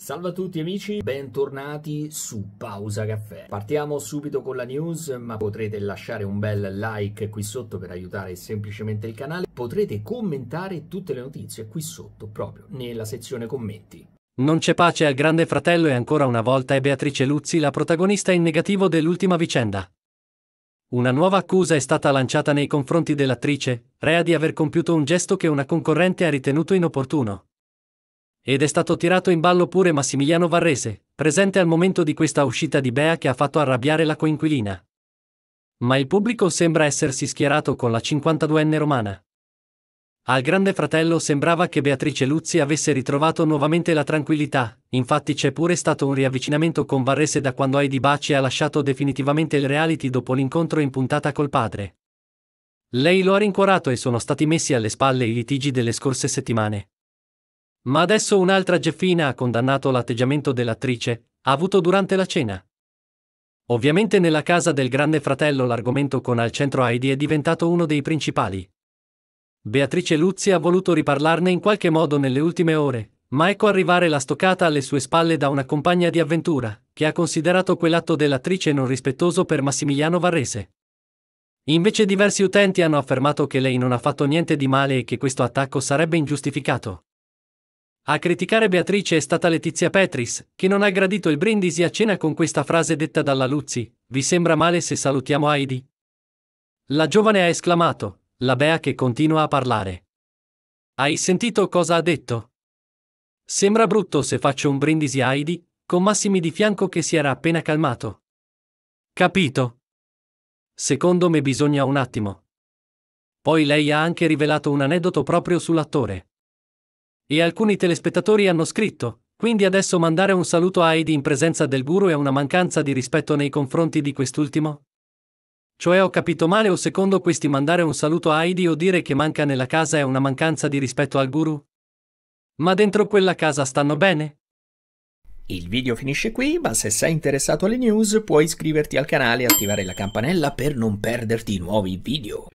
Salve a tutti amici, bentornati su Pausa Caffè. Partiamo subito con la news, ma potrete lasciare un bel like qui sotto per aiutare semplicemente il canale. Potrete commentare tutte le notizie qui sotto, proprio nella sezione commenti. Non c'è pace al grande fratello e ancora una volta è Beatrice Luzzi la protagonista in negativo dell'ultima vicenda. Una nuova accusa è stata lanciata nei confronti dell'attrice, rea di aver compiuto un gesto che una concorrente ha ritenuto inopportuno. Ed è stato tirato in ballo pure Massimiliano Varrese, presente al momento di questa uscita di Bea che ha fatto arrabbiare la coinquilina. Ma il pubblico sembra essersi schierato con la 52enne romana. Al Grande Fratello sembrava che Beatrice Luzzi avesse ritrovato nuovamente la tranquillità, infatti c'è pure stato un riavvicinamento con Varrese da quando Heidi Baci ha lasciato definitivamente il reality dopo l'incontro in puntata col padre. Lei lo ha rincuorato e sono stati messi alle spalle i litigi delle scorse settimane. Ma adesso un'altra Geffina ha condannato l'atteggiamento dell'attrice, avuto durante la cena. Ovviamente nella casa del grande fratello l'argomento con al centro Heidi è diventato uno dei principali. Beatrice Luzzi ha voluto riparlarne in qualche modo nelle ultime ore, ma ecco arrivare la stoccata alle sue spalle da una compagna di avventura, che ha considerato quell'atto dell'attrice non rispettoso per Massimiliano Varrese. Invece diversi utenti hanno affermato che lei non ha fatto niente di male e che questo attacco sarebbe ingiustificato. A criticare Beatrice è stata Letizia Petris, che non ha gradito il brindisi a cena con questa frase detta dalla Luzzi, vi sembra male se salutiamo Heidi? La giovane ha esclamato, la Bea che continua a parlare. Hai sentito cosa ha detto? Sembra brutto se faccio un brindisi a Heidi, con Massimi di fianco che si era appena calmato. Capito? Secondo me bisogna un attimo. Poi lei ha anche rivelato un aneddoto proprio sull'attore. E alcuni telespettatori hanno scritto, quindi adesso mandare un saluto a Heidi in presenza del guru è una mancanza di rispetto nei confronti di quest'ultimo? Cioè ho capito male o secondo questi mandare un saluto a Heidi o dire che manca nella casa è una mancanza di rispetto al guru? Ma dentro quella casa stanno bene? Il video finisce qui, ma se sei interessato alle news puoi iscriverti al canale e attivare la campanella per non perderti i nuovi video.